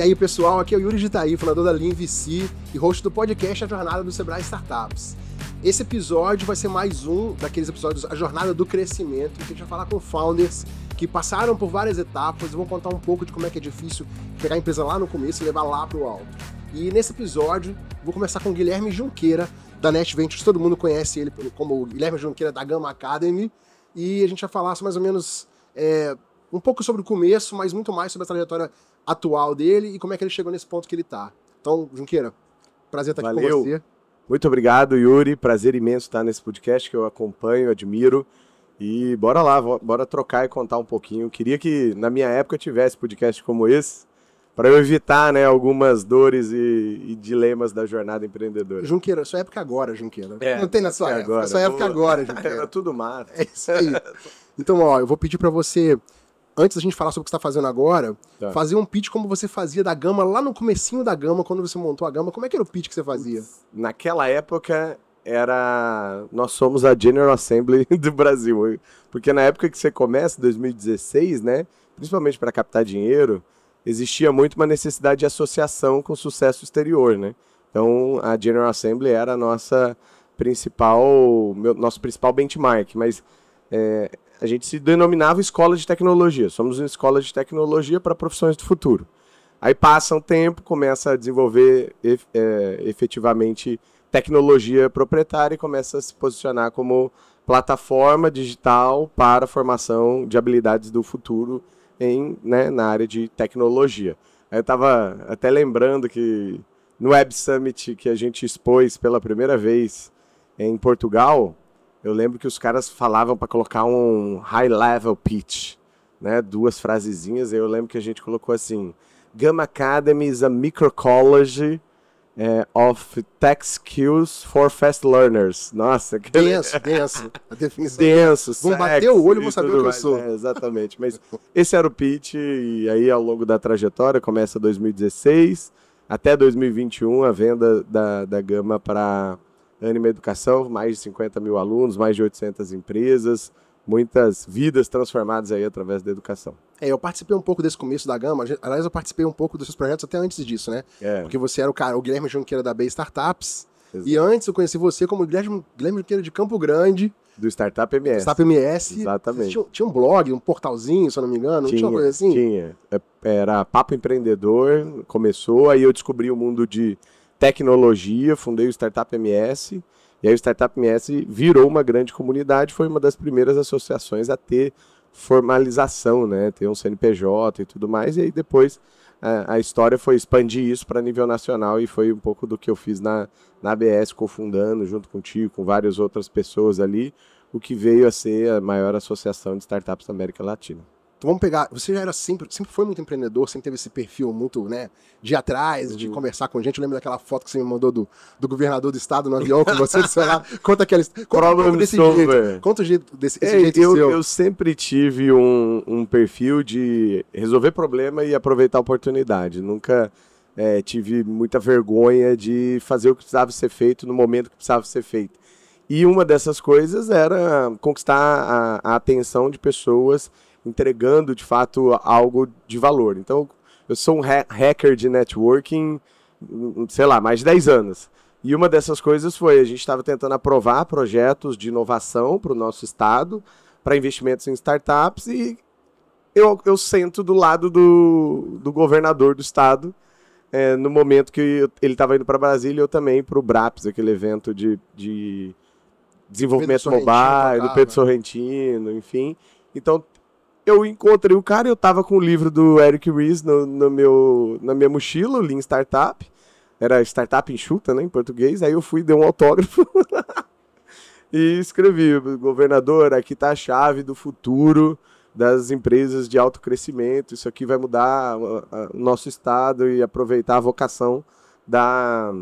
E aí, pessoal, aqui é o Yuri Gitaí, fundador da Lean VC e host do podcast A Jornada do Sebrae Startups. Esse episódio vai ser mais um daqueles episódios A Jornada do Crescimento, que a gente vai falar com founders que passaram por várias etapas e vão contar um pouco de como é que é difícil pegar a empresa lá no começo e levar lá para o alto. E nesse episódio, vou começar com o Guilherme Junqueira, da Net Ventures. Todo mundo conhece ele como o Guilherme Junqueira da Gama Academy. E a gente vai falar mais ou menos é, um pouco sobre o começo, mas muito mais sobre a trajetória atual dele e como é que ele chegou nesse ponto que ele está. Então, Junqueira, prazer estar tá Valeu. aqui com você. Muito obrigado, Yuri. Prazer imenso estar nesse podcast que eu acompanho, admiro. E bora lá, bora trocar e contar um pouquinho. Queria que na minha época tivesse podcast como esse, para eu evitar né, algumas dores e, e, dilemas da jornada empreendedora. Junqueira, sua época é agora, Junqueira. É, Não tem na sua é época. Agora. Sua época Pô, é agora, Junqueira. Era tudo mato. É isso aí. Então, ó, eu vou pedir para você antes da gente falar sobre o que você está fazendo agora, tá. fazer um pitch como você fazia da gama lá no comecinho da gama, quando você montou a gama. Como é que era o pitch que você fazia? Naquela época era. Nós somos a General Assembly do Brasil. Porque na época que você começa, 2016, né? Principalmente para captar dinheiro, existia muito uma necessidade de associação com sucesso exterior, né? Então a General Assembly era a nossa principal, meu, nosso principal benchmark, mas é, a gente se denominava escola de tecnologia. Somos uma escola de tecnologia para profissões do futuro. Aí passa um tempo, começa a desenvolver é, efetivamente tecnologia proprietária e começa a se posicionar como plataforma digital para a formação de habilidades do futuro em, né, na área de tecnologia. Eu estava até lembrando que no Web Summit que a gente expôs pela primeira vez em Portugal, eu lembro que os caras falavam para colocar um high level pitch, né? Duas frasezinhas. Eu lembro que a gente colocou assim: Gama Academy is a microcollege eh, é, of tech skills for fast learners. Nossa, que... denso, denso. A definição. Denso, Vão bater o olho e vão saber o que eu sou. É, exatamente. Mas esse era o pitch, e aí ao longo da trajetória, começa 2016 até 2021, a venda da, da Gama para Anima Educação, mais de 50 mil alunos, mais de 800 empresas, muitas vidas transformadas aí através da educação. É, eu participei um pouco desse começo da gama, aliás, eu participei um pouco dos seus projetos até antes disso, né? É. Porque você era o cara, o Guilherme Junqueira da B Startups, Exato. e antes eu conheci você como Guilherme, Guilherme Junqueira de Campo Grande, do Startup MS. Startup MS. Exatamente. Tinha, tinha, um blog, um portalzinho, se eu não me engano. Tinha, não tinha uma coisa assim? Tinha. É, era Papo Empreendedor, começou, aí eu descobri o mundo de tecnologia, fundei o Startup MS, e aí o Startup MS virou uma grande comunidade, foi uma das primeiras associações a ter formalização, né? Ter um CNPJ e tudo mais, e aí depois a, história foi expandir isso para nível nacional e foi um pouco do que eu fiz na, na ABS, cofundando junto contigo, com várias outras pessoas ali, o que veio a ser a maior associação de startups da América Latina. Então vamos pegar, você já era sempre, sempre foi muito empreendedor, sempre teve esse perfil muito, né, de atrás, uhum. de conversar com gente. Eu lembro daquela foto que você me mandou do, do governador do estado no avião com você, sei lá. Conta aquela Conta desse jeito. É. Conta o jeito desse Ei, jeito eu, seu. Eu sempre tive um, um perfil de resolver problema e aproveitar a oportunidade. Nunca é, tive muita vergonha de fazer o que precisava ser feito no momento que precisava ser feito. E uma dessas coisas era conquistar a, a atenção de pessoas entregando de fato algo de valor. Então, eu sou um ha hacker de networking, hum, sei lá, mais de 10 anos. E uma dessas coisas foi a gente estava tentando aprovar projetos de inovação para o nosso estado, para investimentos em startups, e eu, eu sento do lado do, do governador do estado. É, no momento que eu, ele estava indo para Brasília, eu também para o BRAPS, aquele evento de, de desenvolvimento mobile, do Pedro né? Sorrentino, enfim. Então, eu encontrei o cara, eu tava com o livro do Eric Ries no, no meu, na minha mochila, o Lean Startup. Era Startup Enxuta, né, em português. Aí eu fui, dei um autógrafo e escrevi, governador, aqui tá a chave do futuro das empresas de alto crescimento. Isso aqui vai mudar o nosso estado e aproveitar a vocação da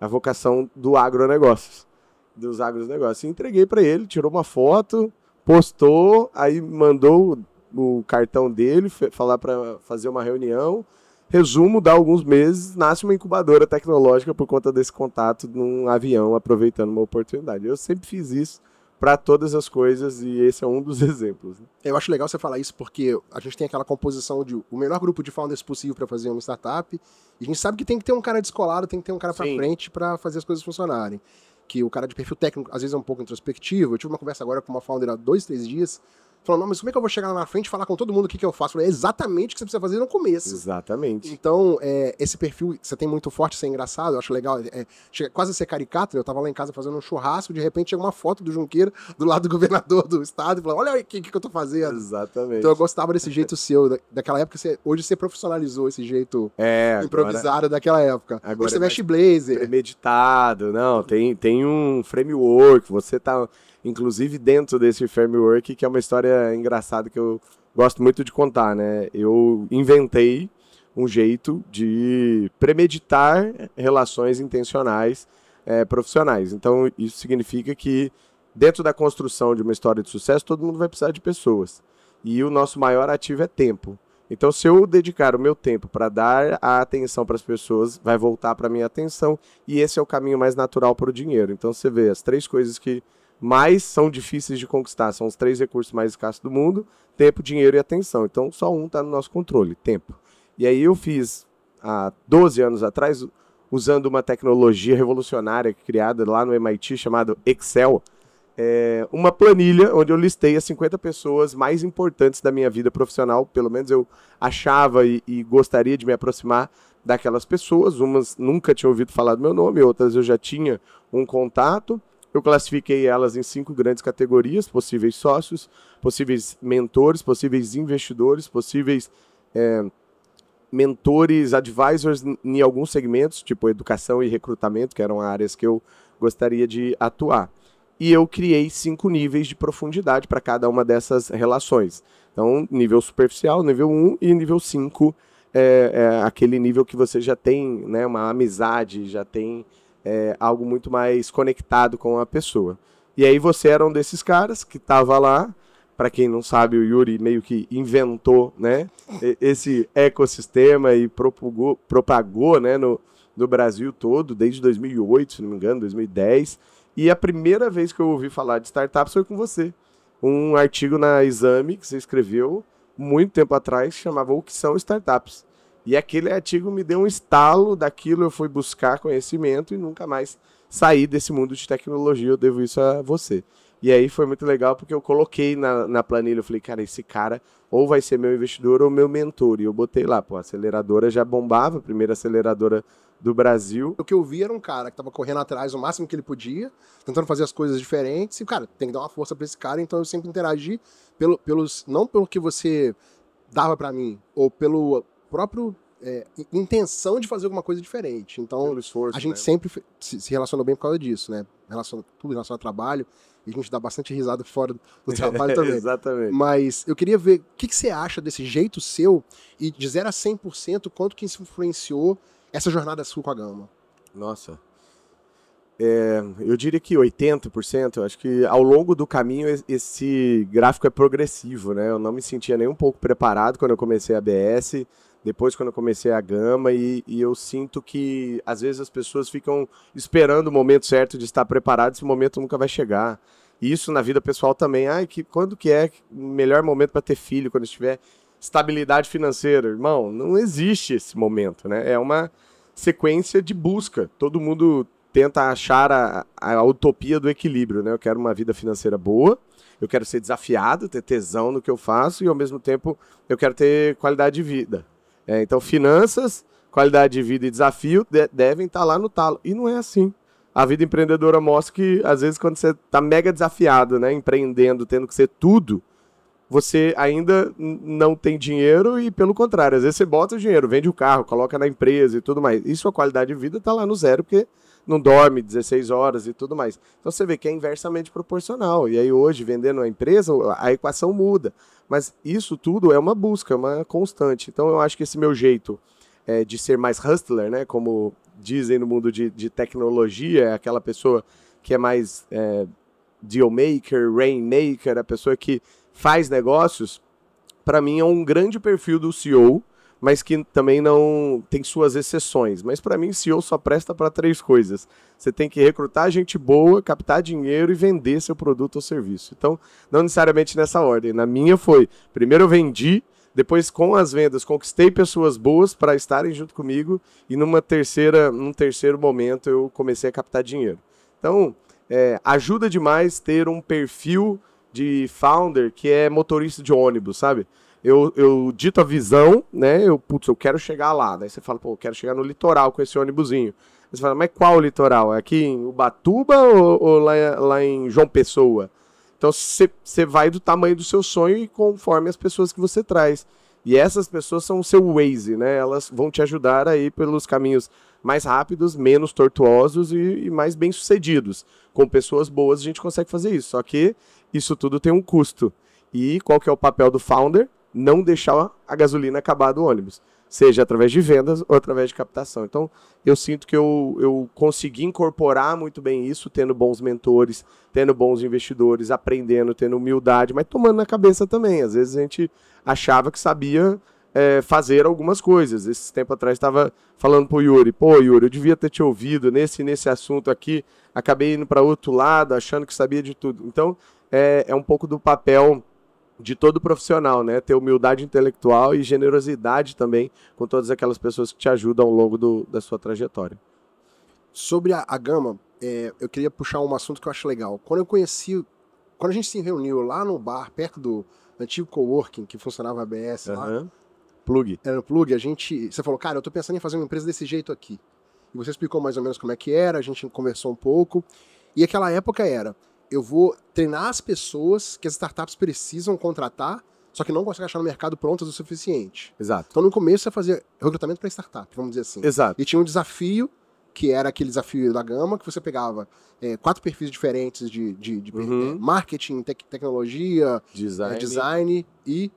a vocação do agronegócios, dos agronegócios. E entreguei para ele, tirou uma foto, postou, aí mandou o cartão dele, falar para fazer uma reunião. Resumo, dá alguns meses, nasce uma incubadora tecnológica por conta desse contato num avião, aproveitando uma oportunidade. Eu sempre fiz isso para todas as coisas e esse é um dos exemplos. Né? Eu acho legal você falar isso porque a gente tem aquela composição de o melhor grupo de founders possível para fazer uma startup e a gente sabe que tem que ter um cara descolado, tem que ter um cara para frente para fazer as coisas funcionarem. Que o cara de perfil técnico às vezes é um pouco introspectivo. Eu tive uma conversa agora com uma founder há dois, três dias falando, mas como é que eu vou chegar lá na frente e falar com todo mundo o que, que eu faço? falei, é exatamente o que você precisa fazer no começo. Exatamente. Então, é, esse perfil que você tem muito forte, você é engraçado, eu acho legal, é, é chega, quase a ser caricato, né? eu tava lá em casa fazendo um churrasco, de repente chega uma foto do Junqueiro do lado do governador do estado e fala, olha o que, que eu tô fazendo. Exatamente. Então eu gostava desse jeito seu, da, daquela época, você, hoje você profissionalizou esse jeito é, improvisado agora, daquela época. Agora você é mexe blazer. Meditado, não, tem, tem um framework, você tá inclusive dentro desse framework, que é uma história engraçada que eu gosto muito de contar, né? Eu inventei um jeito de premeditar relações intencionais é, profissionais. Então, isso significa que dentro da construção de uma história de sucesso, todo mundo vai precisar de pessoas. E o nosso maior ativo é tempo. Então, se eu dedicar o meu tempo para dar a atenção para as pessoas, vai voltar para minha atenção e esse é o caminho mais natural para o dinheiro. Então, você vê as três coisas que mas são difíceis de conquistar. São os três recursos mais escassos do mundo: tempo, dinheiro e atenção. Então, só um está no nosso controle: tempo. E aí, eu fiz há 12 anos atrás, usando uma tecnologia revolucionária criada lá no MIT chamado Excel, é uma planilha onde eu listei as 50 pessoas mais importantes da minha vida profissional. Pelo menos eu achava e, e gostaria de me aproximar daquelas pessoas. Umas nunca tinham ouvido falar do meu nome, outras eu já tinha um contato. Eu classifiquei elas em cinco grandes categorias: possíveis sócios, possíveis mentores, possíveis investidores, possíveis é, mentores, advisors em alguns segmentos, tipo educação e recrutamento, que eram áreas que eu gostaria de atuar. E eu criei cinco níveis de profundidade para cada uma dessas relações. Então, nível superficial, nível 1 e nível 5 é, é aquele nível que você já tem né, uma amizade, já tem é, algo muito mais conectado com a pessoa. E aí você era um desses caras que estava lá. Para quem não sabe, o Yuri meio que inventou né, esse ecossistema e propagou, propagou né, no, no Brasil todo, desde 2008, se não me engano, 2010. E a primeira vez que eu ouvi falar de startups foi com você. Um artigo na Exame que você escreveu muito tempo atrás chamava O que são startups. E aquele artigo me deu um estalo daquilo, eu fui buscar conhecimento e nunca mais saí desse mundo de tecnologia, eu devo isso a você. E aí foi muito legal porque eu coloquei na, na planilha, eu falei, cara, esse cara ou vai ser meu investidor ou meu mentor. E eu botei lá, pô, a aceleradora já bombava, a primeira aceleradora do Brasil. O que eu vi era um cara que estava correndo atrás o máximo que ele podia, tentando fazer as coisas diferentes. E, cara, tem que dar uma força para esse cara, então eu sempre interagi pelo, pelos. não pelo que você dava para mim, ou pelo próprio é, intenção de fazer alguma coisa diferente. Então, esforço, a gente né? sempre se relacionou bem por causa disso, né? Relaciona, tudo relacionado ao trabalho. E a gente dá bastante risada fora do trabalho também. Exatamente. Mas eu queria ver o que, que, você acha desse jeito seu e de 0 a 100% quanto que isso influenciou essa jornada sua com a Gama. Nossa. É, eu diria que 80%, acho que ao longo do caminho esse gráfico é progressivo, né? Eu não me sentia nem um pouco preparado quando eu comecei a BS depois quando eu comecei a gama e, e, eu sinto que às vezes as pessoas ficam esperando o momento certo de estar preparado, esse momento nunca vai chegar. E isso na vida pessoal também. Ai, que quando que é o melhor momento para ter filho? Quando estiver estabilidade financeira, irmão, não existe esse momento, né? É uma sequência de busca. Todo mundo tenta achar a, a utopia do equilíbrio, né? Eu quero uma vida financeira boa, eu quero ser desafiado, ter tesão no que eu faço e ao mesmo tempo eu quero ter qualidade de vida. É, então, finanças, qualidade de vida e desafio de, devem estar tá lá no talo. E não é assim. A vida empreendedora mostra que, às vezes, quando você está mega desafiado, né, empreendendo, tendo que ser tudo, você ainda não tem dinheiro e, pelo contrário, às vezes você bota o dinheiro, vende o carro, coloca na empresa e tudo mais. E sua qualidade de vida está lá no zero, porque não dorme 16 horas e tudo mais. Então você vê que é inversamente proporcional. E aí hoje, vendendo a empresa, a equação muda. Mas isso tudo é uma busca, é uma constante. Então eu acho que esse meu jeito é, de ser mais hustler, né? Como dizem no mundo de, de tecnologia, é aquela pessoa que é mais é, deal maker, rainmaker, a pessoa que faz negócios, para mim é um grande perfil do CEO mas que também não tem suas exceções. Mas para mim, CEO só presta para três coisas. Você tem que recrutar gente boa, captar dinheiro e vender seu produto ou serviço. Então, não necessariamente nessa ordem. Na minha foi, primeiro eu vendi, depois com as vendas conquistei pessoas boas para estarem junto comigo e numa terceira, num terceiro momento eu comecei a captar dinheiro. Então, é, ajuda demais ter um perfil de founder que é motorista de ônibus, sabe? eu, eu dito a visão, né? Eu, putz, eu quero chegar lá. Daí você fala, pô, eu quero chegar no litoral com esse ônibusinho. você fala, mas qual o litoral? É aqui em Ubatuba ou, ou lá, lá em João Pessoa? Então você vai do tamanho do seu sonho e conforme as pessoas que você traz. E essas pessoas são o seu Waze, né? Elas vão te ajudar aí pelos caminhos mais rápidos, menos tortuosos e, e mais bem-sucedidos. Com pessoas boas a gente consegue fazer isso. Só que isso tudo tem um custo. E qual que é o papel do founder? não deixar a gasolina acabar do ônibus, seja através de vendas ou através de captação. Então, eu sinto que eu, eu consegui incorporar muito bem isso, tendo bons mentores, tendo bons investidores, aprendendo, tendo humildade, mas tomando na cabeça também. Às vezes a gente achava que sabia é, fazer algumas coisas. Esse tempo atrás estava falando para o Yuri, pô, Yuri, eu devia ter te ouvido nesse nesse assunto aqui, acabei indo para outro lado, achando que sabia de tudo. Então, é, é um pouco do papel de todo profissional, né? Ter humildade intelectual e generosidade também com todas aquelas pessoas que te ajudam ao longo do, da sua trajetória. Sobre a, a gama, é, eu queria puxar um assunto que eu acho legal. Quando eu conheci, quando a gente se reuniu lá no bar, perto do antigo coworking que funcionava a BS uhum. lá, plug. Era no plug, a gente, você falou, cara, eu tô pensando em fazer uma empresa desse jeito aqui. E você explicou mais ou menos como é que era, a gente conversou um pouco. E aquela época era, eu vou treinar as pessoas que as startups precisam contratar, só que não conseguem achar no mercado prontas o suficiente. Exato. Então, no começo, eu é fazia recrutamento para startup, vamos dizer assim. Exato. E tinha um desafio, que era aquele desafio da gama, que você pegava é, quatro perfis diferentes de, de, de uhum. É, marketing, tec tecnologia, é, design. É, design e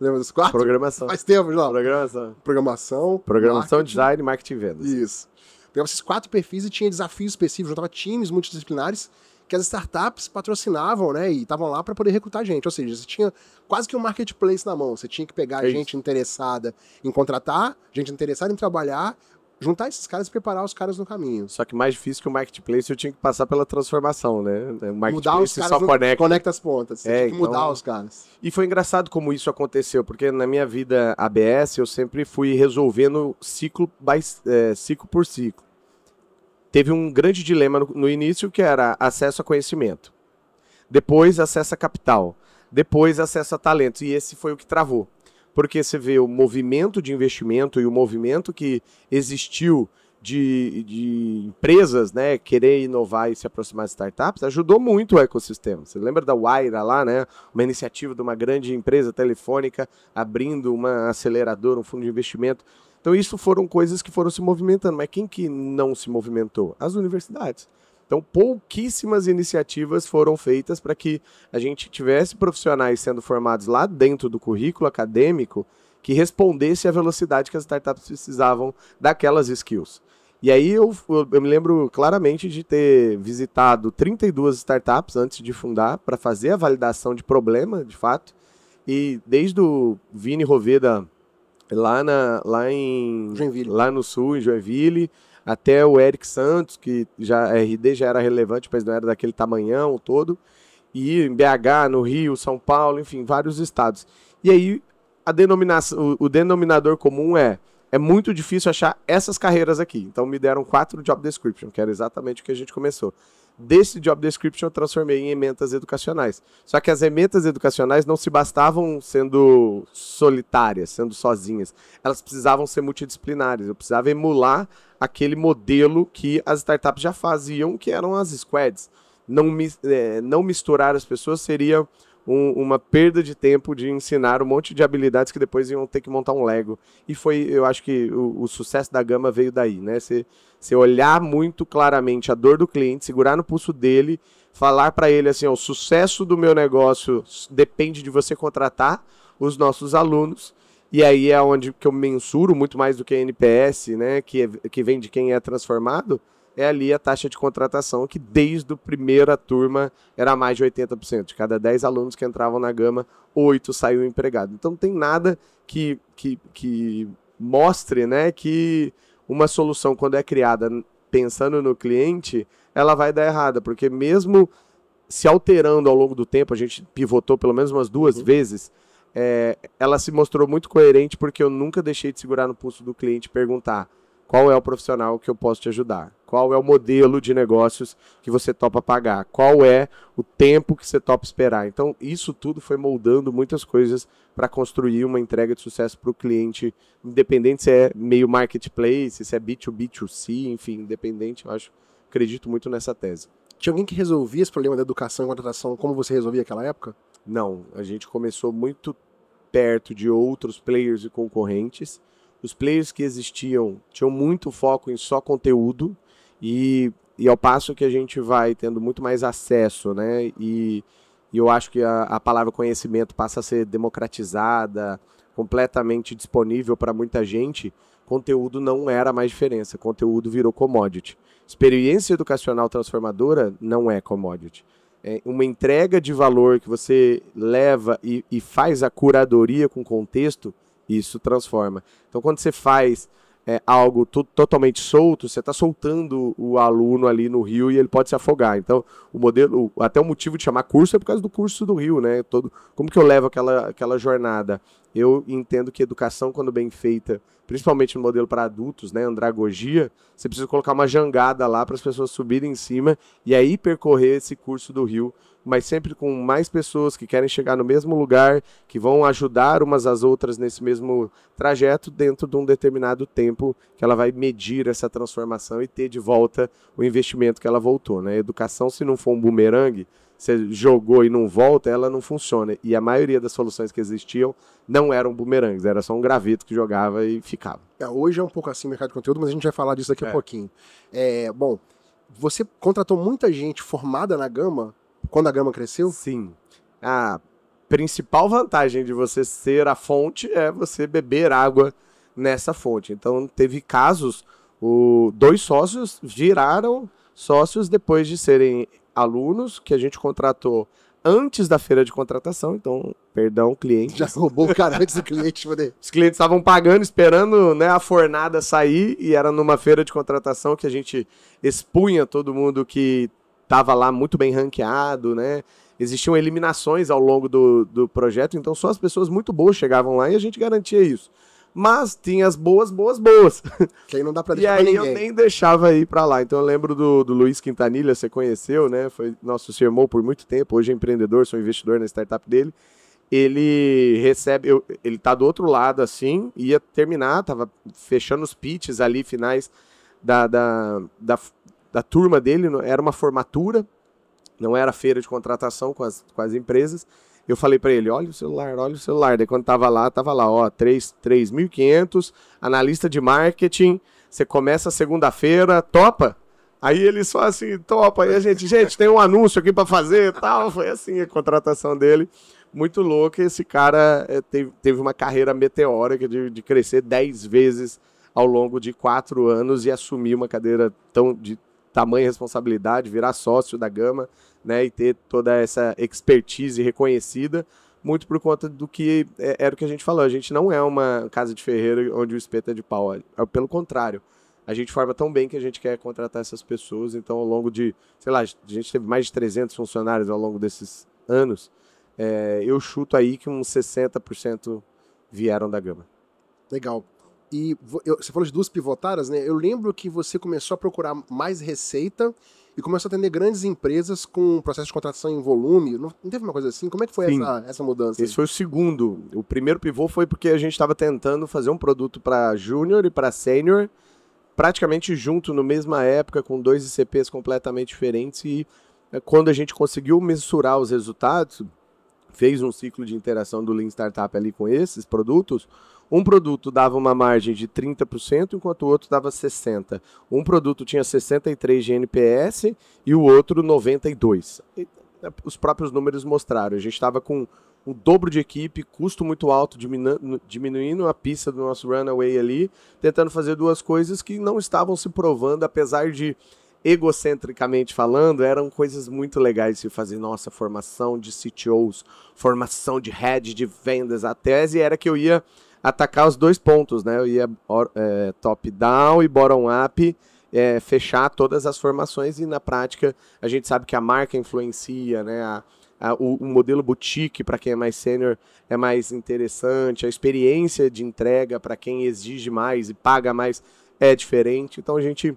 Lembra dos quatro? Programação. Faz tempo, não. Programação. Programação. Programação, marketing. design, marketing e vendas. Isso. Pegava esses quatro perfis e tinha desafios específicos, juntava times multidisciplinares que as startups patrocinavam, né? E estavam lá para poder recrutar gente. Ou seja, você tinha quase que um marketplace na mão. Você tinha que pegar é gente interessada em contratar, gente interessada em trabalhar, juntar esses caras e preparar os caras no caminho. Só que mais difícil que o marketplace, eu tinha que passar pela transformação, né? O marketplace só conecta. Conecta as pontas. Você é, tinha que então... mudar os caras. E foi engraçado como isso aconteceu, porque na minha vida ABS eu sempre fui resolvendo ciclo, by, é, ciclo por ciclo teve um grande dilema no, no início, que era acesso a conhecimento. Depois, acesso a capital. Depois, acesso a talento E esse foi o que travou. Porque você vê o movimento de investimento e o movimento que existiu de, de, empresas né, querer inovar e se aproximar de startups ajudou muito o ecossistema. Você lembra da Waira lá, né? Uma iniciativa de uma grande empresa telefônica abrindo uma aceleradora, um fundo de investimento. Então, isso foram coisas que foram se movimentando. Mas quem que não se movimentou? As universidades. Então, pouquíssimas iniciativas foram feitas para que a gente tivesse profissionais sendo formados lá dentro do currículo acadêmico que respondesse à velocidade que as startups precisavam daquelas skills. E aí eu, eu me lembro claramente de ter visitado 32 startups antes de fundar para fazer a validação de problema, de fato. E desde o Vini Roveda lá, na, lá em Joinville. lá no sul, em Joinville, até o Eric Santos, que já RD já era relevante, mas não era daquele tamanhão todo, e em BH, no Rio, São Paulo, enfim, vários estados. E aí a denominação, o, o denominador comum é é muito difícil achar essas carreiras aqui. Então me deram quatro job description, que era exatamente o que a gente começou desse job description eu transformei em ementas educacionais. Só que as ementas educacionais não se bastavam sendo solitárias, sendo sozinhas. Elas precisavam ser multidisciplinares. Eu precisava emular aquele modelo que as startups já faziam, que eram as squads. Não, é, não misturar as pessoas seria um, uma perda de tempo de ensinar um monte de habilidades que depois iam ter que montar um Lego. E foi, eu acho que o, o sucesso da gama veio daí, né? Você olhar muito claramente a dor do cliente, segurar no pulso dele, falar para ele assim: ó, o sucesso do meu negócio depende de você contratar os nossos alunos. E aí é onde que eu mensuro muito mais do que a NPS, né? Que, é, que vem de quem é transformado é ali a taxa de contratação, que desde a primeira turma era mais de 80%. De cada 10 alunos que entravam na gama, 8 saiu empregado. Então não tem nada que, que, que mostre né, que uma solução, quando é criada pensando no cliente, ela vai dar errada, porque mesmo se alterando ao longo do tempo, a gente pivotou pelo menos umas duas uhum. vezes, é, ela se mostrou muito coerente porque eu nunca deixei de segurar no pulso do cliente e perguntar qual é o profissional que eu posso te ajudar. Qual é o modelo de negócios que você topa pagar? Qual é o tempo que você topa esperar? Então, isso tudo foi moldando muitas coisas para construir uma entrega de sucesso para o cliente, independente se é meio marketplace, se é B2B2C, enfim, independente, eu acho, acredito muito nessa tese. Tinha alguém que resolvia esse problema da educação e contratação como você resolvia naquela época? Não, a gente começou muito perto de outros players e concorrentes. Os players que existiam tinham muito foco em só conteúdo, e, e ao passo que a gente vai tendo muito mais acesso, né? E, e eu acho que a, a palavra conhecimento passa a ser democratizada, completamente disponível para muita gente, conteúdo não era mais diferença, conteúdo virou commodity. Experiência educacional transformadora não é commodity. É uma entrega de valor que você leva e, e faz a curadoria com contexto, isso transforma. Então, quando você faz é, algo totalmente solto, você está soltando o aluno ali no rio e ele pode se afogar. Então, o modelo, até o motivo de chamar curso é por causa do curso do rio, né? Todo, como que eu levo aquela, aquela jornada? Eu entendo que educação, quando bem feita, principalmente no modelo para adultos, né, andragogia, você precisa colocar uma jangada lá para as pessoas subirem em cima e aí percorrer esse curso do rio mas sempre com mais pessoas que querem chegar no mesmo lugar, que vão ajudar umas às outras nesse mesmo trajeto dentro de um determinado tempo que ela vai medir essa transformação e ter de volta o investimento que ela voltou. Né? A educação, se não for um bumerangue, você jogou e não volta, ela não funciona. E a maioria das soluções que existiam não eram bumerangues, era só um graveto que jogava e ficava. É, hoje é um pouco assim o mercado de conteúdo, mas a gente vai falar disso daqui é. a pouquinho. É, bom, você contratou muita gente formada na gama quando a grama cresceu? Sim. A principal vantagem de você ser a fonte é você beber água nessa fonte. Então, teve casos, o, dois sócios viraram sócios depois de serem alunos que a gente contratou antes da feira de contratação, então, perdão, cliente. Já roubou o cara antes do cliente poder. Os clientes estavam pagando, esperando né, a fornada sair, e era numa feira de contratação que a gente expunha todo mundo que estava lá muito bem ranqueado, né? Existiam eliminações ao longo do, do projeto, então só as pessoas muito boas chegavam lá e a gente garantia isso. Mas tinha as boas, boas, boas. Que aí não dá pra deixar E pra aí ninguém. eu nem deixava ir para lá. Então eu lembro do, do Luiz Quintanilha, você conheceu, né? Foi nosso sermão por muito tempo, hoje é empreendedor, sou investidor na startup dele. Ele recebe, eu, ele tá do outro lado assim, ia terminar, tava fechando os pitches ali finais da, da, da, da turma dele, era uma formatura, não era feira de contratação com as, com as empresas. Eu falei para ele, olha o celular, olha o celular. Daí quando tava lá, tava lá, ó, 3.500, analista de marketing, você começa segunda-feira, topa? Aí ele só assim, topa. Aí a gente, gente, tem um anúncio aqui para fazer tal. Foi assim a contratação dele. Muito louco Esse cara eh, teve, teve uma carreira meteórica de, de crescer 10 vezes ao longo de quatro anos e assumir uma cadeira tão, de tamanha responsabilidade, virar sócio da Gama, né, e ter toda essa expertise reconhecida, muito por conta do que é, era o que a gente falou. A gente não é uma casa de ferreiro onde o espeto é de pau. É, pelo contrário, a gente forma tão bem que a gente quer contratar essas pessoas. Então, ao longo de, sei lá, a gente teve mais de 300 funcionários ao longo desses anos. É, eu chuto aí que uns 60% vieram da Gama. Legal. E eu, você falou de duas pivotadas, né? Eu lembro que você começou a procurar mais receita e começou a atender grandes empresas com processo de contratação em volume. Não, teve uma coisa assim? Como é que foi essa, essa mudança? Esse aí? foi o segundo. O primeiro pivô foi porque a gente estava tentando fazer um produto para júnior e para sênior, praticamente junto, na mesma época, com dois ICPs completamente diferentes. E né, quando a gente conseguiu mensurar os resultados, fez um ciclo de interação do Lean Startup ali com esses produtos, um produto dava uma margem de 30%, enquanto o outro dava 60%. Um produto tinha 63 de NPS e o outro 92. E né, os próprios números mostraram. A gente estava com o dobro de equipe, custo muito alto, diminu diminuindo a pista do nosso runaway ali, tentando fazer duas coisas que não estavam se provando, apesar de egocentricamente falando, eram coisas muito legais de se fazer. Nossa, formação de CTOs, formação de head de vendas, a tese era que eu ia atacar os dois pontos, né? Eu ia é, top-down e bottom-up, é, fechar todas as formações e na prática a gente sabe que a marca influencia, né? A, a, o, o, modelo boutique para quem é mais sênior é mais interessante, a experiência de entrega para quem exige mais e paga mais é diferente. Então a gente,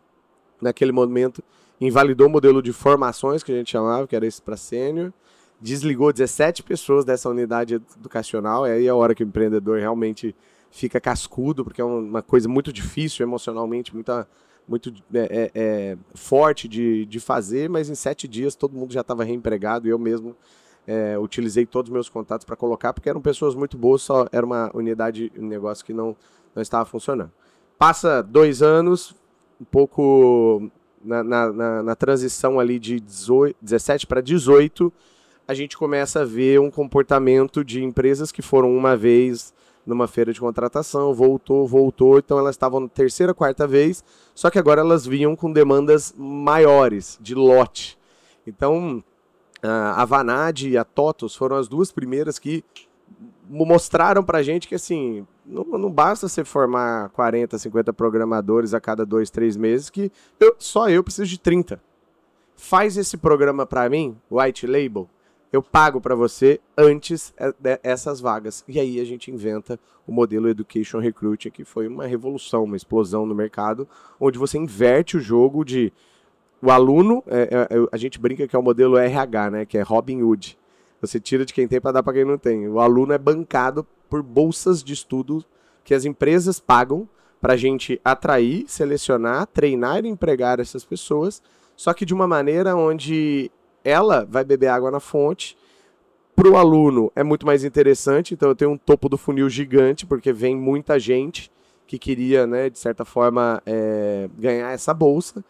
naquele momento, invalidou o modelo de formações que a gente chamava, que era esse para sênior, desligou 17 pessoas dessa unidade educacional. É aí a hora que o empreendedor realmente fica cascudo, porque é uma coisa muito difícil emocionalmente, muita, muito é, é, é, forte de, de fazer, mas em sete dias todo mundo já estava reempregado e eu mesmo é, utilizei todos os meus contatos para colocar, porque eram pessoas muito boas, só era uma unidade, um negócio que não, não estava funcionando. Passa dois anos, um pouco na, na, na, na transição ali de 18, 17 para 18, a gente começa a ver um comportamento de empresas que foram uma vez numa feira de contratação, voltou, voltou, então elas estavam na terceira, quarta vez, só que agora elas vinham com demandas maiores, de lote. Então, a Vanad e a Totos foram as duas primeiras que mostraram para a gente que, assim, não, não basta você formar 40, 50 programadores a cada dois, três meses, que eu, só eu preciso de 30. Faz esse programa para mim, White Label, eu pago para você antes dessas é, né, vagas. E aí a gente inventa o modelo Education Recruiting, que foi uma revolução, uma explosão no mercado, onde você inverte o jogo de o aluno, é, é, é a gente brinca que é o modelo RH, né, que é Robin Hood. Você tira de quem tem para dar para quem não tem. O aluno é bancado por bolsas de estudo que as empresas pagam para a gente atrair, selecionar, treinar e empregar essas pessoas, só que de uma maneira onde ela vai beber água na fonte. Para o aluno é muito mais interessante, então eu tenho um topo do funil gigante, porque vem muita gente que queria, né, de certa forma, é, ganhar essa bolsa.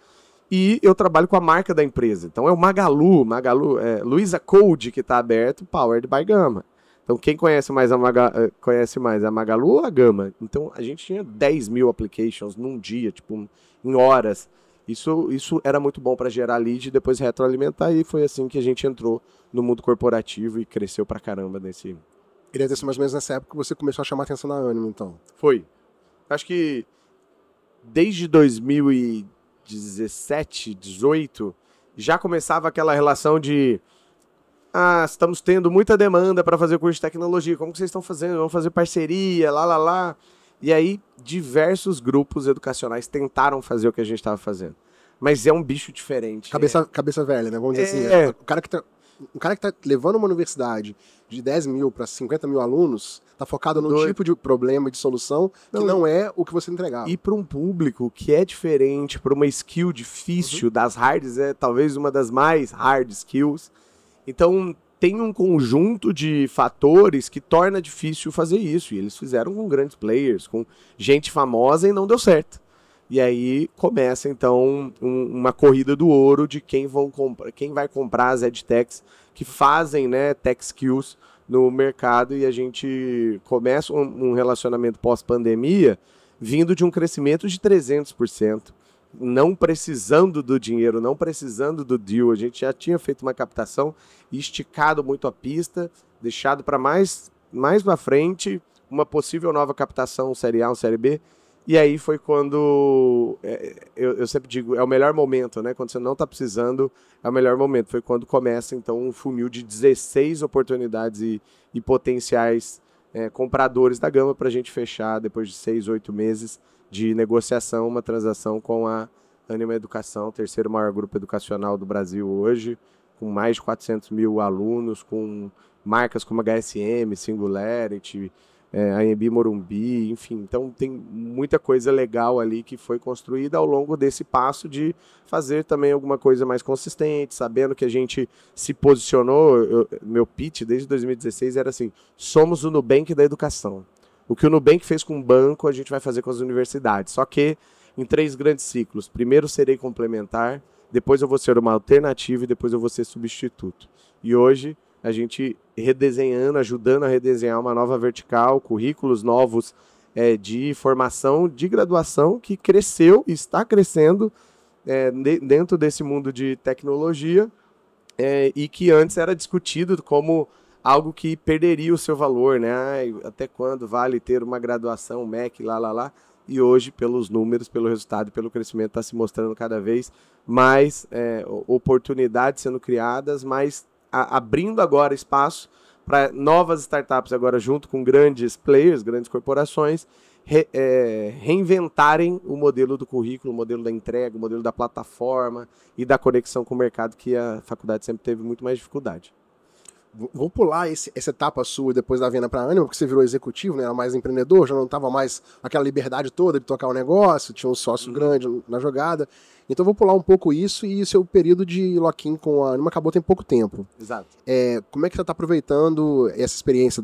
E eu trabalho com a marca da empresa. Então é o Magalu, Magalu, é, Luiza Code que está aberto, Powered by Gama. Então quem conhece mais, a Maga, eh, conhece mais a Magalu ou a Gama? Então a gente tinha 10 mil applications num dia, tipo, em horas. Isso, isso era muito bom para gerar lead e depois retroalimentar, e foi assim que a gente entrou no mundo corporativo e cresceu para caramba nesse. Iria ter sido mais ou menos nessa época que você começou a chamar atenção da Animo, então. Foi. Acho que desde 2017, 2018, já começava aquela relação de ah, estamos tendo muita demanda para fazer curso de tecnologia, como vocês estão fazendo? Vamos fazer parceria, lá, lá, lá. E aí, diversos grupos educacionais tentaram fazer o que a gente estava fazendo. Mas é um bicho diferente. Cabeça, é. cabeça velha, né? Vamos dizer é. assim. É, o cara que tá, um cara que está levando uma universidade de 10 mil para 50 mil alunos está focado no Doido. tipo de problema e de solução não, que não é o que você entregava. E para um público que é diferente, para uma skill difícil uhum. das hards, é talvez uma das mais hard skills. Então, tem um conjunto de fatores que torna difícil fazer isso. E eles fizeram com grandes players, com gente famosa e não deu certo. E aí começa então um, uma corrida do ouro de quem vão comprar, quem vai comprar as edtechs que fazem, né, tech skills no mercado e a gente começa um, um relacionamento pós-pandemia vindo de um crescimento de 300% não precisando do dinheiro, não precisando do deal. A gente já tinha feito uma captação esticado muito a pista, deixado para mais mais para frente uma possível nova captação, série A, um série B. E aí foi quando é, eu, eu, sempre digo, é o melhor momento, né? Quando você não está precisando, é o melhor momento. Foi quando começa então um funil de 16 oportunidades e, e potenciais é, compradores da gama para a gente fechar depois de seis, oito meses de negociação, uma transação com a Anima Educação, terceiro maior grupo educacional do Brasil hoje, com mais de 400 mil alunos, com marcas como a HSM, Singularity, é, AMB Morumbi, enfim. Então tem muita coisa legal ali que foi construída ao longo desse passo de fazer também alguma coisa mais consistente, sabendo que a gente se posicionou. Eu, meu pitch desde 2016 era assim: somos o Nubank da educação. O que o Nubank fez com o banco, a gente vai fazer com as universidades. Só que em três grandes ciclos. Primeiro serei complementar, depois eu vou ser uma alternativa e depois eu vou ser substituto. E hoje a gente redesenhando, ajudando a redesenhar uma nova vertical, currículos novos é, de formação, de graduação que cresceu e está crescendo é, dentro desse mundo de tecnologia é, e que antes era discutido como algo que perderia o seu valor, né? até quando vale ter uma graduação MEC, lá, lá, lá. E hoje, pelos números, pelo resultado, pelo crescimento, está se mostrando cada vez mais é, oportunidades sendo criadas, mas a, abrindo agora espaço para novas startups, agora junto com grandes players, grandes corporações, re, é, reinventarem o modelo do currículo, o modelo da entrega, o modelo da plataforma e da conexão com o mercado, que a faculdade sempre teve muito mais dificuldade vou pular esse, essa etapa sua depois da venda para a Anima, porque você virou executivo, né? Era mais empreendedor, já não estava mais aquela liberdade toda de tocar o negócio, tinha um sócio uhum. grande na jogada. Então vou pular um pouco isso e seu é período de lock-in com a Anima acabou tem pouco tempo. Exato. É, como é que você está aproveitando essa experiência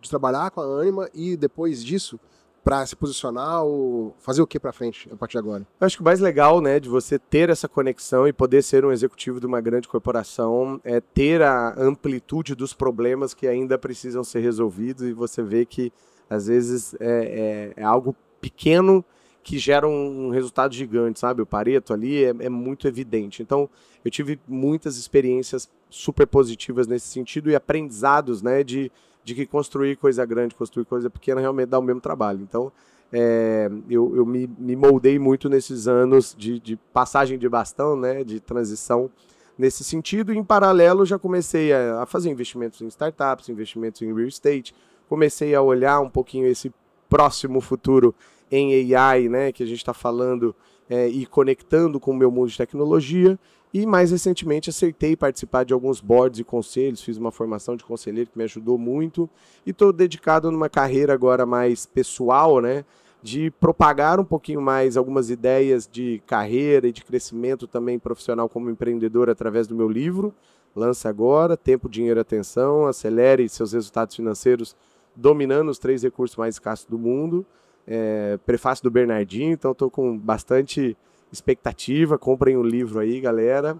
de trabalhar com a Anima e depois disso para se posicionar ou fazer o que para frente a partir de agora? Eu acho que o mais legal, né, de você ter essa conexão e poder ser um executivo de uma grande corporação é ter a amplitude dos problemas que ainda precisam ser resolvidos e você vê que às vezes é, é, é algo pequeno que gera um resultado gigante, sabe? O Pareto ali é, é muito evidente. Então, eu tive muitas experiências super positivas nesse sentido e aprendizados, né, de de que construir coisa grande, construir coisa pequena realmente dá o mesmo trabalho. Então, é, eu, eu me, me, moldei muito nesses anos de, de, passagem de bastão, né, de transição nesse sentido. E, em paralelo, já comecei a, a, fazer investimentos em startups, investimentos em real estate. Comecei a olhar um pouquinho esse próximo futuro em AI, né, que a gente está falando é, e conectando com o meu mundo de tecnologia. E mais recentemente acertei participar de alguns boards e conselhos, fiz uma formação de conselheiro que me ajudou muito e estou dedicado numa carreira agora mais pessoal, né? De propagar um pouquinho mais algumas ideias de carreira e de crescimento também profissional como empreendedor através do meu livro. Lança agora, Tempo, Dinheiro Atenção, acelere seus resultados financeiros dominando os três recursos mais escassos do mundo. É, prefácio do Bernardinho, então estou com bastante expectativa. Comprem o livro aí, galera.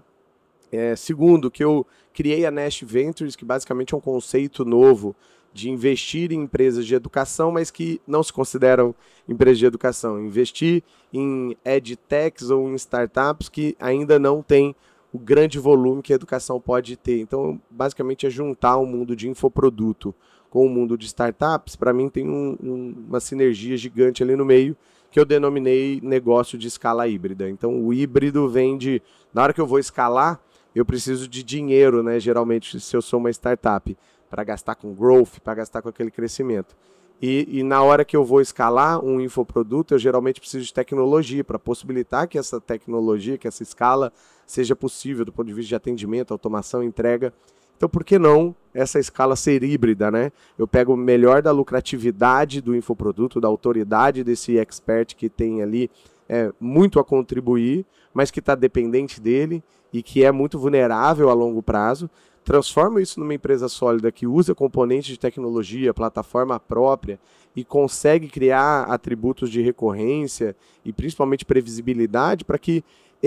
É, segundo, que eu criei a Nest Ventures, que basicamente é um conceito novo de investir em empresas de educação, mas que não se consideram empresas de educação. Investir em edtechs ou em startups que ainda não têm o grande volume que a educação pode ter. Então, basicamente, é juntar o um mundo de infoproduto com o um mundo de startups. Para mim, tem um, uma sinergia gigante ali no meio que eu denominei negócio de escala híbrida. Então, o híbrido vem de, na hora que eu vou escalar, eu preciso de dinheiro, né? Geralmente, se eu sou uma startup, para gastar com growth, para gastar com aquele crescimento. E, e, na hora que eu vou escalar um infoproduto, eu geralmente preciso de tecnologia para possibilitar que essa tecnologia, que essa escala seja possível do ponto de vista de atendimento, automação, entrega. Então, por que não essa escala ser híbrida, né? Eu pego o melhor da lucratividade do infoproduto, da autoridade desse expert que tem ali é, muito a contribuir, mas que está dependente dele e que é muito vulnerável a longo prazo. Transformo isso numa empresa sólida que usa componentes de tecnologia, plataforma própria e consegue criar atributos de recorrência e principalmente previsibilidade para que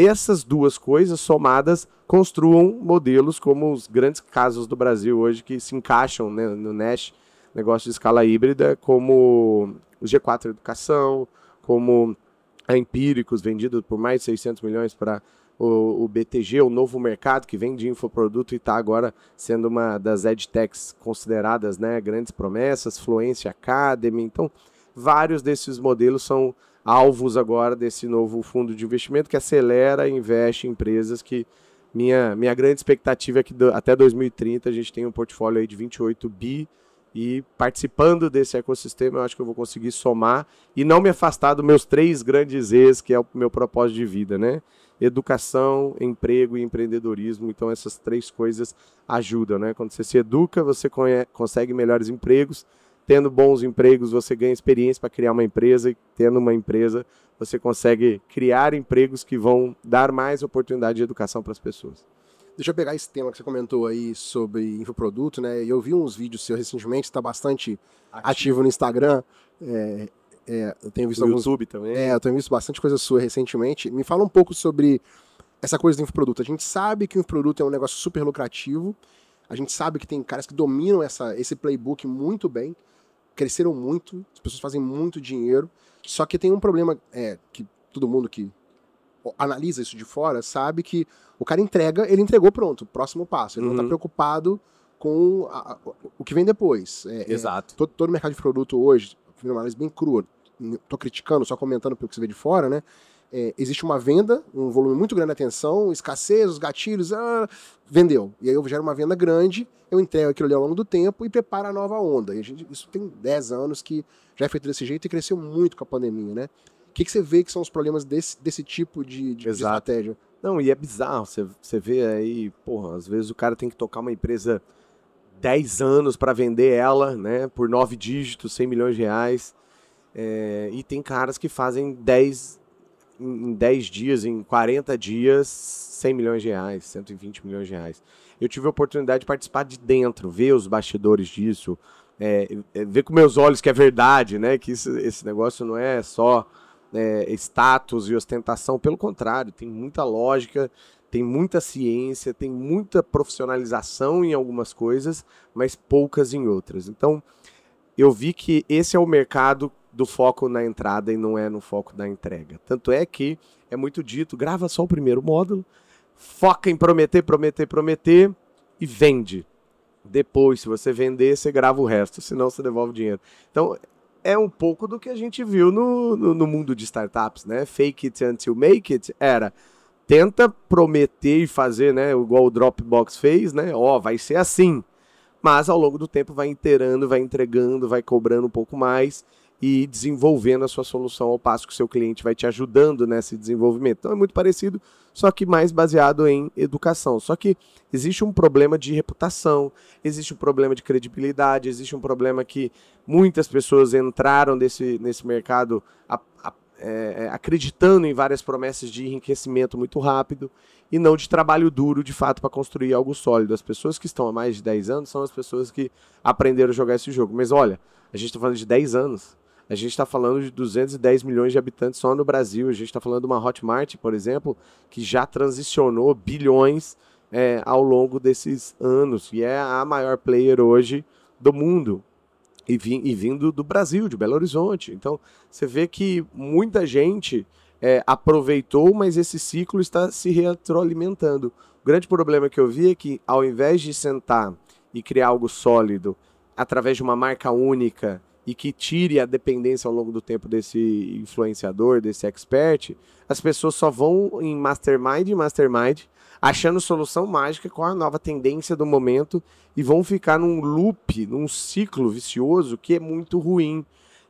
essas duas coisas somadas construam modelos como os grandes casos do Brasil hoje que se encaixam né, no Nash, negócio de escala híbrida, como o G4 Educação, como a Empíricos, vendido por mais de 600 milhões para o, o, BTG, o novo mercado que vem de infoproduto e está agora sendo uma das edtechs consideradas né, grandes promessas, Fluência Academy. Então, vários desses modelos são alvos agora desse novo fundo de investimento que acelera e investe em empresas que minha, minha grande expectativa é que do, até 2030 a gente tenha um portfólio aí de 28 bi e participando desse ecossistema eu acho que eu vou conseguir somar e não me afastar dos meus três grandes E's, que é o meu propósito de vida, né? Educação, emprego e empreendedorismo. Então essas três coisas ajudam, né? Quando você se educa, você consegue melhores empregos, tendo bons empregos, você ganha experiência para criar uma empresa, e tendo uma empresa, você consegue criar empregos que vão dar mais oportunidade de educação para as pessoas. Deixa eu pegar esse tema que você comentou aí sobre infoproduto, né? Eu vi uns vídeos seus recentemente, está bastante ativo. ativo. no Instagram. É, é, eu tenho visto no alguns... YouTube também. É, eu tenho visto bastante coisa sua recentemente. Me fala um pouco sobre essa coisa do infoproduto. A gente sabe que o infoproduto é um negócio super lucrativo. A gente sabe que tem caras que dominam essa, esse playbook muito bem cresceram muito, as pessoas fazem muito dinheiro, só que tem um problema é, que todo mundo que analisa isso de fora sabe que o cara entrega, ele entregou pronto, próximo passo, ele tá uhum. não está preocupado com a, a, o que vem depois. É, é Exato. É, todo, todo mercado de produto hoje, uma análise bem crua, tô criticando, só comentando pelo que você vê de fora, né? é, existe uma venda, um volume muito grande de atenção, escassez, os gatilhos, ah, vendeu. E aí eu gero uma venda grande, eu entrego aquilo ali ao longo do tempo e preparo a nova onda. E a gente, isso tem 10 anos que já é feito desse jeito e cresceu muito com a pandemia, né? O que, que você vê que são os problemas desse, desse tipo de, de, de estratégia? Não, e é bizarro, você, você vê aí, porra, às vezes o cara tem que tocar uma empresa 10 anos para vender ela, né, por 9 dígitos, 100 milhões de reais, é, e tem caras que fazem 10 em 10 dias, em 40 dias, 100 milhões de reais, 120 milhões de reais. Eu tive a oportunidade de participar de dentro, ver os bastidores disso, é, é, ver com meus olhos que é verdade, né? Que isso, esse negócio não é só é, status e ostentação, pelo contrário, tem muita lógica, tem muita ciência, tem muita profissionalização em algumas coisas, mas poucas em outras. Então, eu vi que esse é o mercado do foco na entrada e não é no foco da entrega. Tanto é que é muito dito, grava só o primeiro módulo, foca em prometer, prometer, prometer e vende. Depois, se você vender, você grava o resto, senão você devolve o dinheiro. Então, é um pouco do que a gente viu no, no, no mundo de startups, né? Fake it until make it era tenta prometer e fazer, né? Igual o Dropbox fez, né? Ó, oh, vai ser assim. Mas ao longo do tempo vai inteirando, vai entregando, vai cobrando um pouco mais e desenvolvendo a sua solução ao passo que o seu cliente vai te ajudando nesse desenvolvimento. Então é muito parecido, só que mais baseado em educação. Só que existe um problema de reputação, existe um problema de credibilidade, existe um problema que muitas pessoas entraram desse, nesse mercado a, a, é, é acreditando em várias promessas de enriquecimento muito rápido e não de trabalho duro de fato para construir algo sólido. As pessoas que estão há mais de 10 anos são as pessoas que aprenderam a jogar esse jogo. Mas olha, a gente está falando de 10 anos a gente está falando de 210 milhões de habitantes só no Brasil. A gente está falando de uma Hotmart, por exemplo, que já transicionou bilhões é, ao longo desses anos e é a maior player hoje do mundo. E, e vindo do Brasil, de Belo Horizonte. Então, você vê que muita gente é, aproveitou, mas esse ciclo está se retroalimentando. O grande problema que eu vi é que, ao invés de sentar e criar algo sólido através de uma marca única e que tire a dependência ao longo do tempo desse influenciador, desse expert, as pessoas só vão em mastermind e mastermind achando solução mágica com a nova tendência do momento e vão ficar num loop, num ciclo vicioso que é muito ruim.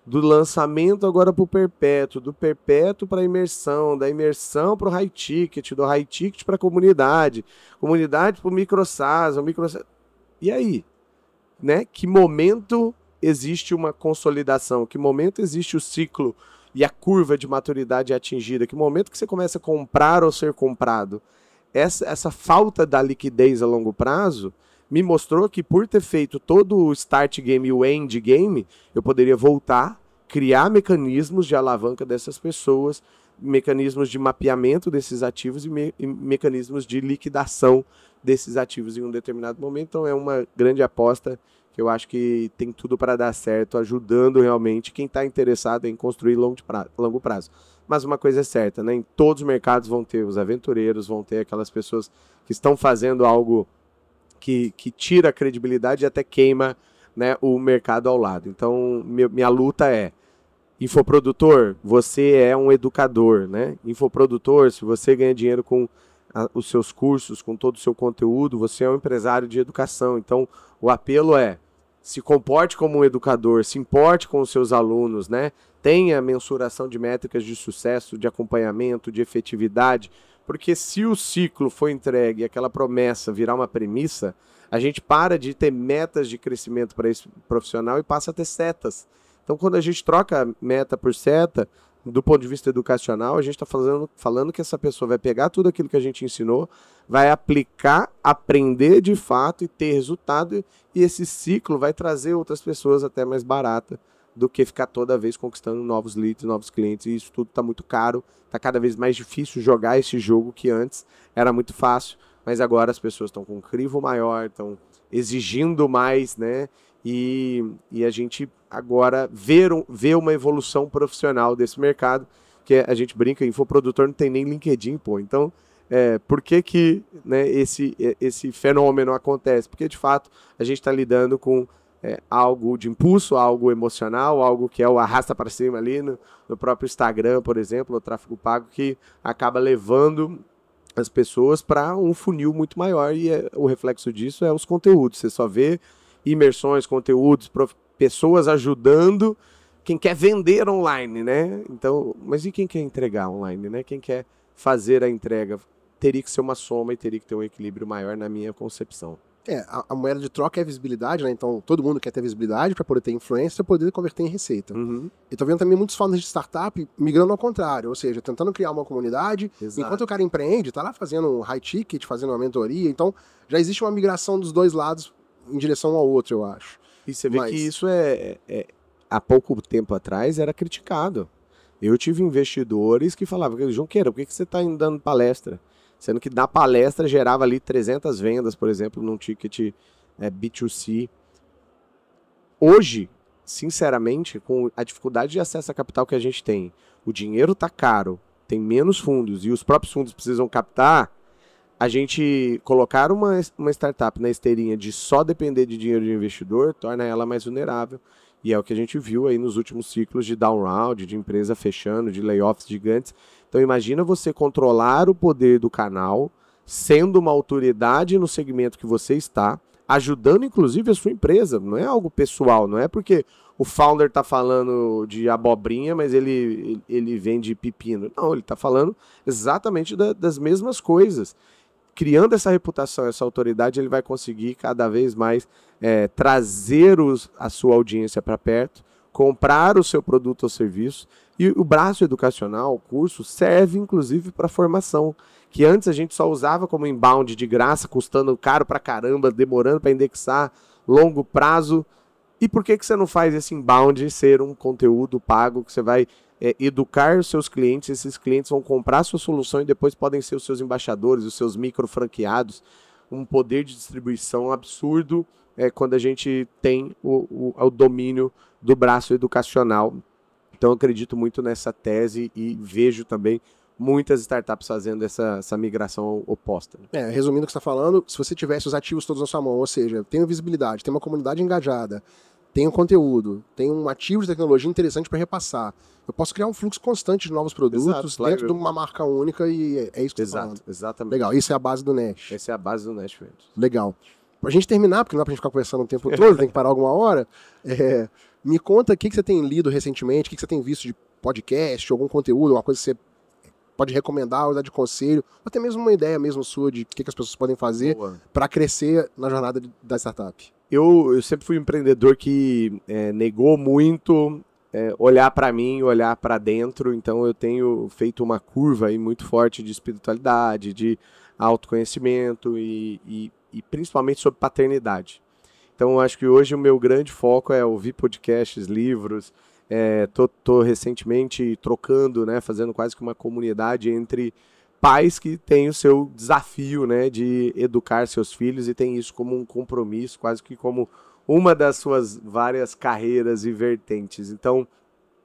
Do lançamento agora para o perpétuo, do perpétuo para a imersão, da imersão para o high ticket, do high ticket para a comunidade, comunidade para o micro SaaS, o micro... E aí? Né? Que momento existe uma consolidação, que momento existe o ciclo e a curva de maturidade é atingida, que momento que você começa a comprar ou ser comprado. Essa, essa falta da liquidez a longo prazo me mostrou que por ter feito todo o start game e o end game, eu poderia voltar, criar mecanismos de alavanca dessas pessoas, mecanismos de mapeamento desses ativos e, me, e mecanismos de liquidação desses ativos em um determinado momento. Então é uma grande aposta eu acho que tem tudo para dar certo, ajudando realmente quem está interessado em construir longo prazo. Mas uma coisa é certa, né? Em todos os mercados vão ter os aventureiros, vão ter aquelas pessoas que estão fazendo algo que, que tira a credibilidade e até queima né, o mercado ao lado. Então, minha luta é infoprodutor, você é um educador, né? Infoprodutor, se você ganha dinheiro com a, os seus cursos, com todo o seu conteúdo, você é um empresário de educação. Então, o apelo é se comporte como um educador, se importe com os seus alunos, né? Tenha mensuração de métricas de sucesso, de acompanhamento, de efetividade, porque se o ciclo for entregue, aquela promessa virar uma premissa, a gente para de ter metas de crescimento para esse profissional e passa a ter setas. Então, quando a gente troca meta por seta, do ponto de vista educacional, a gente está falando, falando que essa pessoa vai pegar tudo aquilo que a gente ensinou, vai aplicar, aprender de fato e ter resultado, e esse ciclo vai trazer outras pessoas até mais barata do que ficar toda vez conquistando novos leads, novos clientes, e isso tudo está muito caro, está cada vez mais difícil jogar esse jogo que antes era muito fácil, mas agora as pessoas estão com um crivo maior, estão exigindo mais, né? E, e a gente agora ver, ver uma evolução profissional desse mercado, que é, a gente brinca, infoprodutor não tem nem LinkedIn, pô. Então, é, por que, que né, esse, é, esse fenômeno acontece? Porque, de fato, a gente está lidando com é, algo de impulso, algo emocional, algo que é o arrasta para cima ali no, no próprio Instagram, por exemplo, o tráfego pago, que acaba levando as pessoas para um funil muito maior e é, o reflexo disso é os conteúdos. Você só vê imersões, conteúdos, pessoas ajudando quem quer vender online, né? Então, mas e quem quer entregar online, né? Quem quer fazer a entrega teria que ser uma soma e teria que ter um equilíbrio maior na minha concepção. É, a, a moeda de troca é visibilidade, né? Então todo mundo quer ter visibilidade para poder ter influência, e poder converter em receita. Uhum. E tô vendo também muitos founders de startup migrando ao contrário, ou seja, tentando criar uma comunidade. Exato. Enquanto o cara empreende, tá lá fazendo um high ticket, fazendo uma mentoria. Então já existe uma migração dos dois lados em direção ao outro, eu acho. E você vê Mas... que isso é, é, é, Há pouco tempo atrás era criticado. Eu tive investidores que falavam, João Queira, por que, que você está indo dando palestra? Sendo que dar palestra gerava ali 300 vendas, por exemplo, num ticket é, B2C. Hoje, sinceramente, com a dificuldade de acesso a capital que a gente tem, o dinheiro está caro, tem menos fundos e os próprios fundos precisam captar, a gente colocar uma, uma startup na esteirinha de só depender de dinheiro de investidor torna ela mais vulnerável. E é o que a gente viu aí nos últimos ciclos de down round, de empresa fechando, de layoffs gigantes. Então imagina você controlar o poder do canal, sendo uma autoridade no segmento que você está, ajudando inclusive a sua empresa. Não é algo pessoal, não é porque o founder está falando de abobrinha, mas ele, ele vende pepino. Não, ele está falando exatamente da, das mesmas coisas criando essa reputação, essa autoridade, ele vai conseguir cada vez mais é, trazer os, a sua audiência para perto, comprar o seu produto ou serviço. E o braço educacional, o curso, serve inclusive para formação, que antes a gente só usava como inbound de graça, custando caro para caramba, demorando para indexar, longo prazo e por que, que você não faz esse inbound ser um conteúdo pago que você vai é, educar os seus clientes, esses clientes vão comprar a sua solução e depois podem ser os seus embaixadores, os seus micro franqueados, um poder de distribuição absurdo é, quando a gente tem o, o, é o domínio do braço educacional. Então, acredito muito nessa tese e vejo também muitas startups fazendo essa, essa migração oposta. Né? É, resumindo o que você está falando, se você tivesse os ativos todos na sua mão, ou seja, tem visibilidade, tem uma comunidade engajada, tenho conteúdo, tenho ativo de tecnologia interessante para repassar. Eu posso criar um fluxo constante de novos produtos Exato, dentro de uma marca única e é, é isso que tá Exato, falando. Exatamente. Legal, isso é a base do Nash. Essa é a base do Nash, mesmo. Legal. Pra gente terminar, porque não dá pra gente ficar conversando o tempo todo, tem que parar alguma hora. É, me conta o que, que você tem lido recentemente, o que, que você tem visto de podcast, algum conteúdo, alguma coisa que você pode recomendar, ou dar de conselho, ou até mesmo uma ideia mesmo sua de o que, que as pessoas podem fazer para crescer na jornada da startup eu, eu sempre fui um empreendedor que é, negou muito é, olhar para mim, olhar para dentro. Então eu tenho feito uma curva aí muito forte de espiritualidade, de autoconhecimento e, e, e principalmente sobre paternidade. Então acho que hoje o meu grande foco é ouvir podcasts, livros. É, tô, tô recentemente trocando, né, fazendo quase que uma comunidade entre pais que têm o seu desafio, né, de educar seus filhos e têm isso como um compromisso, quase que como uma das suas várias carreiras e vertentes. Então,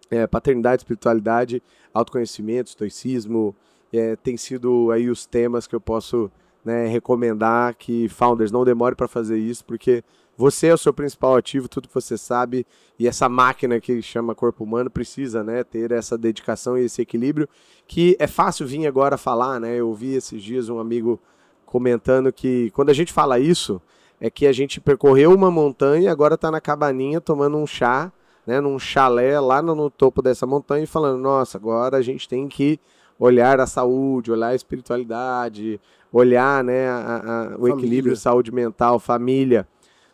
é, paternidade, espiritualidade, autoconhecimento, estoicismo, é, tem sido aí os temas que eu posso né, recomendar que founders não demore para fazer isso, porque você é o seu principal ativo, tudo que você sabe, e essa máquina que chama corpo humano precisa, né, ter essa dedicação e esse equilíbrio, que é fácil vir agora falar, né? Eu vi esses dias um amigo comentando que quando a gente fala isso, é que a gente percorreu uma montanha e agora está na cabaninha tomando um chá, né, num chalé lá no, no, topo dessa montanha e falando: nossa, agora a gente tem que olhar a saúde, olhar a espiritualidade, olhar né, a, a, o família. equilíbrio, saúde mental, família.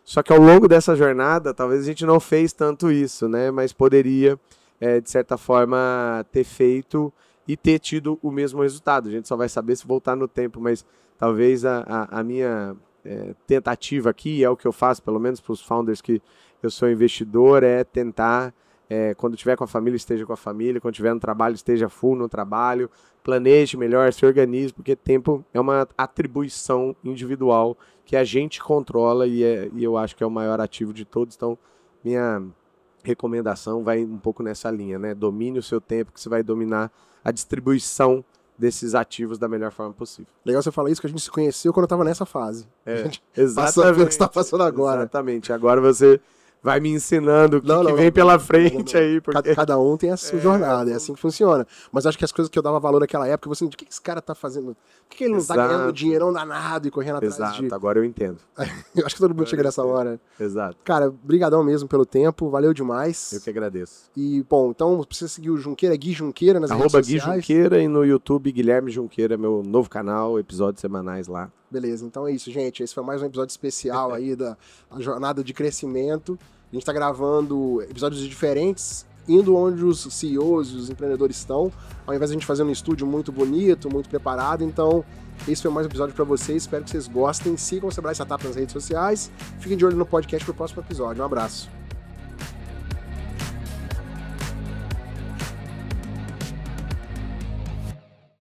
Só que ao longo dessa jornada, talvez a gente não fez tanto isso, né? Mas poderia, é, de certa forma, ter feito e ter tido o mesmo resultado. A gente só vai saber se voltar no tempo, mas talvez a, a, a minha é, tentativa aqui, é o que eu faço, pelo menos para os founders que eu sou investidor, é tentar é, quando estiver com a família, esteja com a família. Quando estiver no trabalho, esteja full no trabalho. Planeje melhor, se organize, porque tempo é uma atribuição individual que a gente controla e, é, e eu acho que é o maior ativo de todos. Então, minha recomendação vai um pouco nessa linha, né? Domine o seu tempo, que você vai dominar a distribuição desses ativos da melhor forma possível. Legal você falar isso, que a gente se conheceu quando eu estava nessa fase. É, exatamente. ver o que está passando agora. Exatamente. Agora você vai me ensinando o que, não, não, que vem não, pela frente aí. Porque... Cada um tem a sua é, jornada, é assim que funciona. Mas acho que as coisas que eu dava valor naquela época, eu falei assim, o que, esse cara tá fazendo? Por que, ele não Exato. tá ganhando dinheirão danado e correndo atrás Exato, de... agora eu entendo. eu acho que todo mundo chega nessa hora. Exato. Cara, brigadão mesmo pelo tempo, valeu demais. Eu que agradeço. E, bom, então precisa seguir o Junqueira, Gui Junqueira nas Arroba redes sociais. Arroba Gui Junqueira e no YouTube Guilherme Junqueira, meu novo canal, episódios semanais lá. Beleza, então é isso, gente. Esse foi mais um episódio especial aí da jornada de crescimento. A gente está gravando episódios diferentes, indo onde os CEOs, os empreendedores estão, ao invés de a gente fazer um estúdio muito bonito, muito preparado. Então, esse foi mais um episódio para vocês. Espero que vocês gostem. Sigam o Sebrae Startup nas redes sociais. Fiquem de olho no podcast para o próximo episódio. Um abraço.